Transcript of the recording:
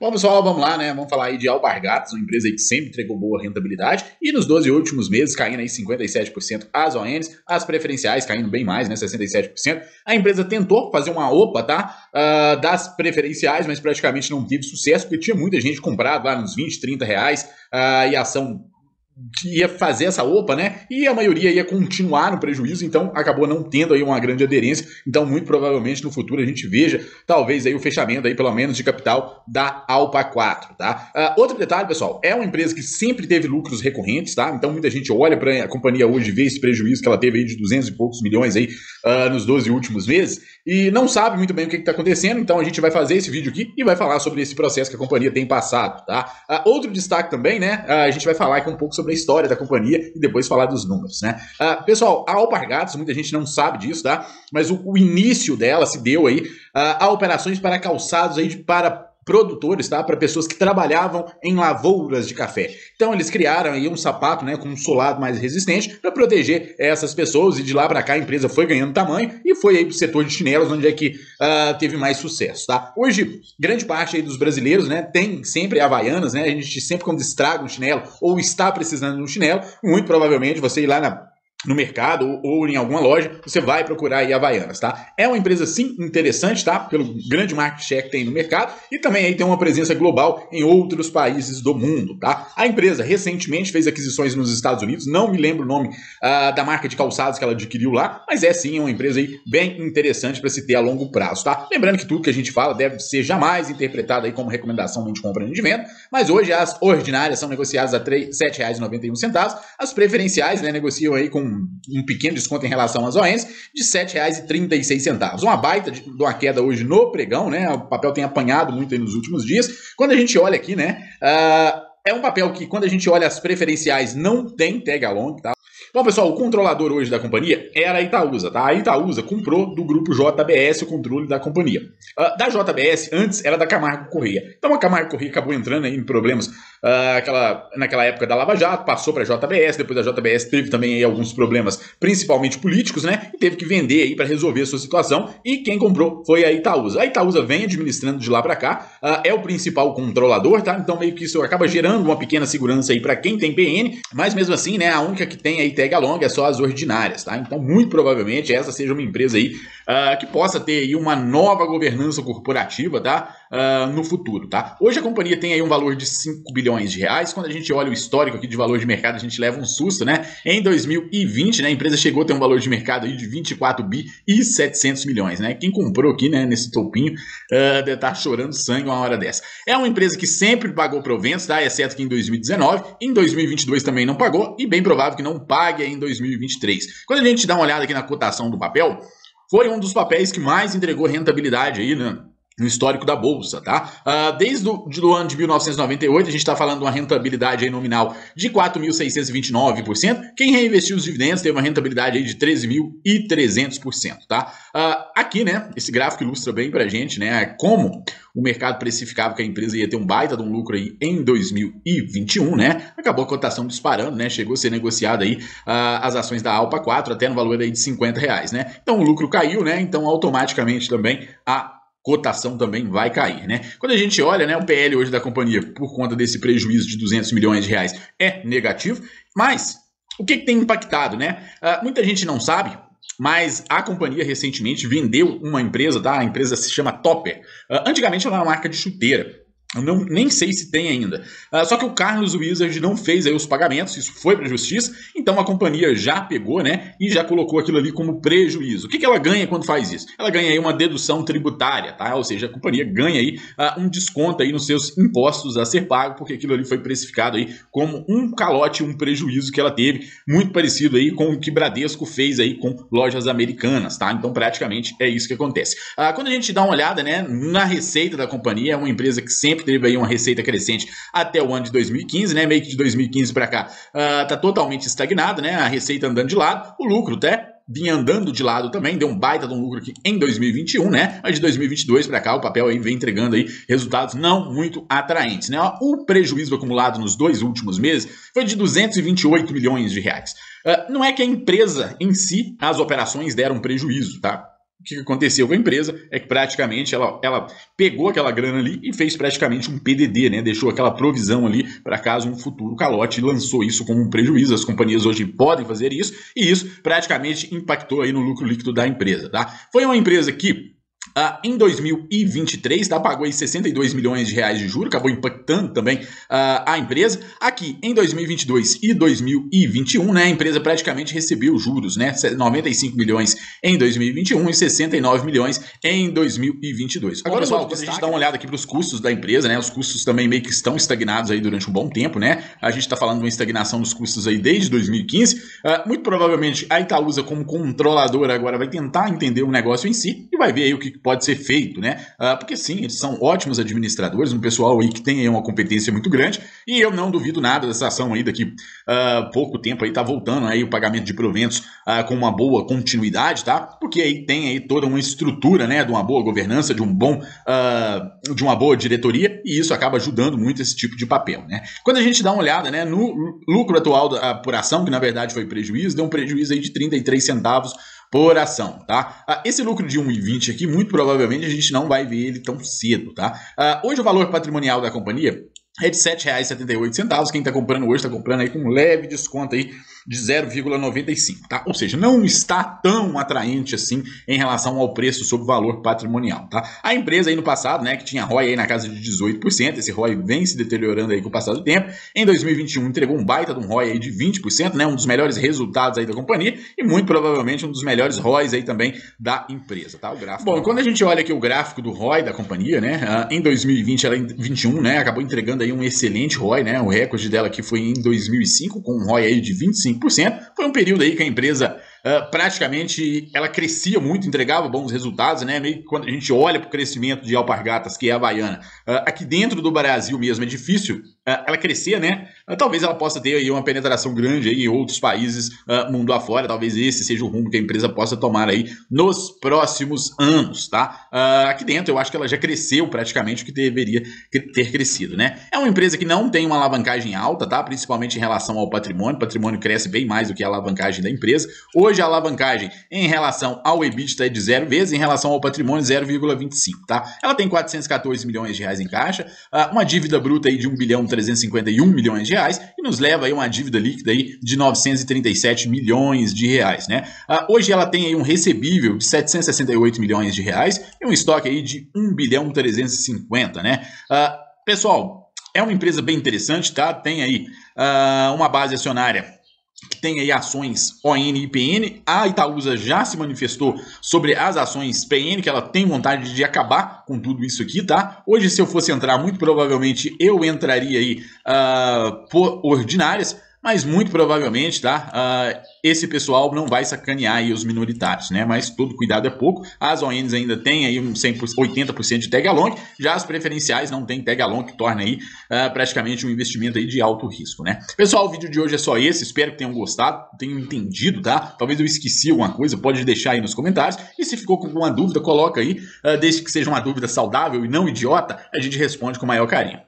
bom pessoal vamos lá, né? Vamos falar aí de Albargatas uma empresa que sempre entregou boa rentabilidade e nos 12 últimos meses caindo aí 57% as ONs, as preferenciais caindo bem mais, né? 67%. A empresa tentou fazer uma OPA, tá? Uh, das preferenciais, mas praticamente não teve sucesso porque tinha muita gente comprada lá nos 20, 30 reais uh, e a ação ia fazer essa OPA, né? E a maioria ia continuar no prejuízo, então acabou não tendo aí uma grande aderência. Então, muito provavelmente no futuro a gente veja, talvez aí o fechamento aí pelo menos de capital da Alpa 4, tá? Uh, outro detalhe, pessoal, é uma empresa que sempre teve lucros recorrentes, tá? Então muita gente olha para a companhia hoje vê esse prejuízo que ela teve aí de 200 e poucos milhões aí uh, nos 12 últimos meses e não sabe muito bem o que está acontecendo. Então a gente vai fazer esse vídeo aqui e vai falar sobre esse processo que a companhia tem passado, tá? Uh, outro destaque também, né? a gente vai falar aqui um pouco sobre sobre a história da companhia e depois falar dos números, né? Uh, pessoal, a Alpargatas, muita gente não sabe disso, tá? Mas o, o início dela se deu aí uh, ah, a operações para calçados aí de, para produtores, tá? Para pessoas que trabalhavam em lavouras de café. Então eles criaram aí um sapato, né, com um solado mais resistente para proteger essas pessoas e de lá para cá a empresa foi ganhando tamanho e foi aí pro setor de chinelos onde é que uh, teve mais sucesso, tá? Hoje, grande parte aí dos brasileiros, né, tem sempre Havaianas, né? A gente sempre quando estraga um chinelo ou está precisando de um chinelo, muito provavelmente você ir lá na no mercado ou, ou, em alguma loja, você vai procurar aí Havaianas, tá? É uma empresa sim interessante, tá? Pelo grande market share que tem no mercado e também aí tem uma presença global em outros países do mundo, tá? A empresa recentemente fez aquisições nos Estados Unidos, não me lembro o nome uh, da marca de calçados que ela adquiriu lá, mas é sim uma empresa aí bem interessante para se ter a longo prazo, tá? Lembrando que tudo que a gente fala deve ser jamais interpretado aí como recomendação de compra e de venda, mas hoje as ordinárias são negociadas a R$ 7,91, as preferenciais, né, negociam aí com um, pequeno desconto em relação às ONs, de R$ 7,36. Uma baita de, de, uma queda hoje no pregão, né? O papel tem apanhado muito nos últimos dias. Quando a gente olha aqui, né? Uh, é um papel que, quando a gente olha as preferenciais, não tem tag along, tá? Bom, pessoal, o controlador hoje da companhia era a Itaúsa, tá? A Itaúsa comprou do grupo JBS o controle da companhia. Uh, da JBS, antes, era da Camargo Corrêa Então a Camargo Corrêa acabou entrando em problemas uh, aquela, naquela época da Lava Jato, passou para a JBS, depois a JBS teve também aí alguns problemas, principalmente políticos, né? E teve que vender aí para resolver a sua situação. E quem comprou foi a Itaúsa. A Itaúsa vem administrando de lá para cá, uh, é o principal controlador, tá? Então meio que isso acaba gerando uma pequena segurança aí para quem tem PN, mas mesmo assim, né, a única que tem aí tagalong, é só as ordinárias, tá? Então, muito provavelmente, essa seja uma empresa aí uh, que possa ter aí uma nova governança corporativa, tá? Uh, no futuro, tá? Hoje a companhia tem aí um valor de 5 bilhões de reais, quando a gente olha o histórico aqui de valor de mercado, a gente leva um susto, né? Em 2020, né, a empresa chegou a ter um valor de mercado aí de 24 bi e 700 milhões, né? Quem comprou aqui, né, nesse topinho, uh, deve estar tá chorando sangue uma hora dessa. É uma empresa que sempre pagou proventos, tá? Exceto que em 2019, em 2022 também não pagou e bem provável que não pague em 2023. Quando a gente dá uma olhada aqui na cotação do papel, foi um dos papéis que mais entregou rentabilidade aí, né? no histórico da Bolsa, tá? Ah, desde o do ano de 1998, a gente está falando de uma rentabilidade aí nominal de 4.629%. Quem reinvestiu os dividendos teve uma rentabilidade aí de 13.300%, tá? Ah, aqui, né, esse gráfico ilustra bem pra gente, né, como o mercado precificava que a empresa ia ter um baita de um lucro aí em 2021, né? Acabou a cotação disparando, né? Chegou a ser negociada aí uh, as ações da Alpa 4 até no valor aí de 50 reais, né? Então o lucro caiu, né? Então automaticamente também a cotação também vai cair, né? Quando a gente olha, né, o PL hoje da companhia por conta desse prejuízo de 200 milhões de reais é negativo, mas o que, que tem impactado, né? Uh, muita gente não sabe, mas a companhia recentemente vendeu uma empresa, tá? A empresa se chama Topper. Uh, antigamente ela era uma marca de chuteira. Não, nem sei se tem ainda. Ah, só que o Carlos Wizard não fez aí os pagamentos, isso foi para a justiça, então a companhia já pegou, né? E já colocou aquilo ali como prejuízo. O que, que ela ganha quando faz isso? Ela ganha aí uma dedução tributária, tá? Ou seja, a companhia ganha aí ah, um desconto aí nos seus impostos a ser pago, porque aquilo ali foi precificado aí como um calote, um prejuízo que ela teve, muito parecido aí com o que Bradesco fez aí com lojas americanas, tá? Então praticamente é isso que acontece. Ah, quando a gente dá uma olhada, né, na receita da companhia, é uma empresa que sempre que teve aí uma receita crescente até o ano de 2015, né? Meio que de 2015 para cá uh, tá totalmente estagnado, né? A receita andando de lado, o lucro até vinha andando de lado também, deu um baita de um lucro aqui em 2021, né? Mas de 2022 para cá o papel aí vem entregando aí resultados não muito atraentes, né? O prejuízo acumulado nos dois últimos meses foi de 228 milhões de reais. Uh, não é que a empresa em si, as operações deram prejuízo, tá? o que aconteceu com a empresa é que praticamente ela, ela pegou aquela grana ali e fez praticamente um PDD, né? deixou aquela provisão ali para caso um futuro calote e lançou isso como um prejuízo. As companhias hoje podem fazer isso e isso praticamente impactou aí no lucro líquido da empresa. Tá? Foi uma empresa que Uh, em 2023, tá? pagou aí 62 milhões de reais de juros, acabou impactando também uh, a empresa. Aqui em 2022 e 2021, né, a empresa praticamente recebeu juros, né, 95 milhões em 2021 e 69 milhões em 2022. Agora, Bom, pessoal, a gente dá uma né? olhada aqui para os custos da empresa, né, os custos também meio que estão estagnados aí durante um bom tempo, né, a gente está falando de uma estagnação dos custos aí desde 2015, uh, ah, muito provavelmente a Itaúsa como controladora agora vai tentar entender o negócio em si e vai ver aí o que pode ser feito, né? Ah, porque sim, eles são ótimos administradores, um pessoal aí que tem uma competência muito grande, e eu não duvido nada dessa ação aí daqui uh, pouco tempo aí tá voltando aí o pagamento de proventos uh, com uma boa continuidade, tá? Porque aí tem aí toda uma estrutura, né, de uma boa governança, de um bom, uh, de uma boa diretoria, e isso acaba ajudando muito esse tipo de papel, né? Quando a gente dá uma olhada, né, no lucro atual da, por ação, que na verdade foi prejuízo, deu um prejuízo aí de 33 centavos por ação, tá? Ah, esse lucro de 1,20 aqui, muito provavelmente a gente não vai ver ele tão cedo, tá? Ah, hoje o valor patrimonial da companhia é de R$ 7,78. Quem está comprando hoje está comprando aí com um leve desconto aí de 0,95, tá? Ou seja, não está tão atraente assim em relação ao preço sobre o valor patrimonial, tá? A empresa aí no passado, né, que tinha ROI aí na casa de 18%, esse ROI vem se deteriorando aí com o passar do tempo. Em 2021 entregou um baita de um ROI aí de 20%, né, um dos melhores resultados aí da companhia e muito provavelmente um dos melhores ROIs aí também da empresa, tá? O gráfico. Bom, quando a gente olha aqui o gráfico do ROI da companhia, né, ah, em 2020 ela em 21, né, acabou entregando aí um excelente ROI, né? O recorde dela aqui foi em 2005 com um ROI aí de 25 5%. Foi um período aí que a empresa uh, praticamente ela crescia muito, entregava bons resultados, né? Meio que quando a gente olha para o crescimento de Alpargatas, que é a Baiana, uh, ah, aqui dentro do Brasil mesmo é difícil ah, ela crescer, né? Ah, talvez ela possa ter aí uma penetração grande aí em outros países uh, mundo afora. Talvez esse seja o rumo que a empresa possa tomar aí nos próximos anos, tá? Uh, aqui dentro eu acho que ela já cresceu praticamente o que deveria ter crescido, né? É uma empresa que não tem uma alavancagem alta, tá? Principalmente em relação ao patrimônio. O patrimônio cresce bem mais do que a alavancagem da empresa. Hoje a alavancagem em relação ao EBITDA é de zero vezes, em relação ao patrimônio 0,25, tá? Ela tem 414 milhões de reais em caixa, uh, uma dívida bruta aí de 1 bilhão 351 milhões de reais e nos leva aí uma dívida líquida aí de 937 milhões de reais, né? Ah, hoje ela tem aí um recebível de 768 milhões de reais e um estoque aí de 1 bilhão 350, né? Ah, pessoal, é uma empresa bem interessante, tá? Tem aí ah, uma base acionária tem aí ações ON e PN. A Itaúsa já se manifestou sobre as ações PN, que ela tem vontade de acabar com tudo isso aqui, tá? Hoje, se eu fosse entrar, muito provavelmente eu entraria aí uh, por ordinárias mas muito provavelmente, tá? Uh, esse pessoal não vai sacanear aí os minoritários, né? Mas todo cuidado é pouco. As ONs ainda têm aí um 100%, 80% de tag along, já as preferenciais não têm tag along, que torna aí uh, praticamente um investimento aí de alto risco, né? Pessoal, o vídeo de hoje é só esse. Espero que tenham gostado, tenham entendido, tá? Talvez eu esqueci alguma coisa, pode deixar aí nos comentários. E se ficou com alguma dúvida, coloca aí. Uh, desde que seja uma dúvida saudável e não idiota, a gente responde com maior carinho.